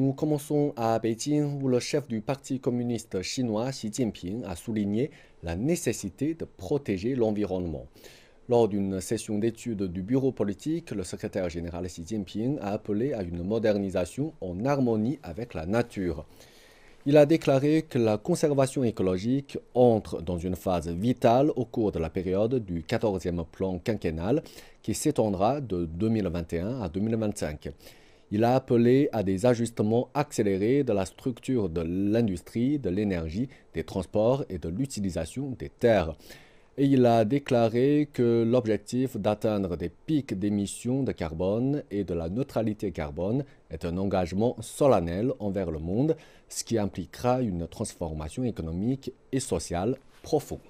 Nous commençons à Beijing où le chef du Parti communiste chinois Xi Jinping a souligné la nécessité de protéger l'environnement. Lors d'une session d'études du bureau politique, le secrétaire général Xi Jinping a appelé à une modernisation en harmonie avec la nature. Il a déclaré que la conservation écologique entre dans une phase vitale au cours de la période du 14e plan quinquennal qui s'étendra de 2021 à 2025. Il a appelé à des ajustements accélérés de la structure de l'industrie, de l'énergie, des transports et de l'utilisation des terres. Et il a déclaré que l'objectif d'atteindre des pics d'émissions de carbone et de la neutralité carbone est un engagement solennel envers le monde, ce qui impliquera une transformation économique et sociale profonde.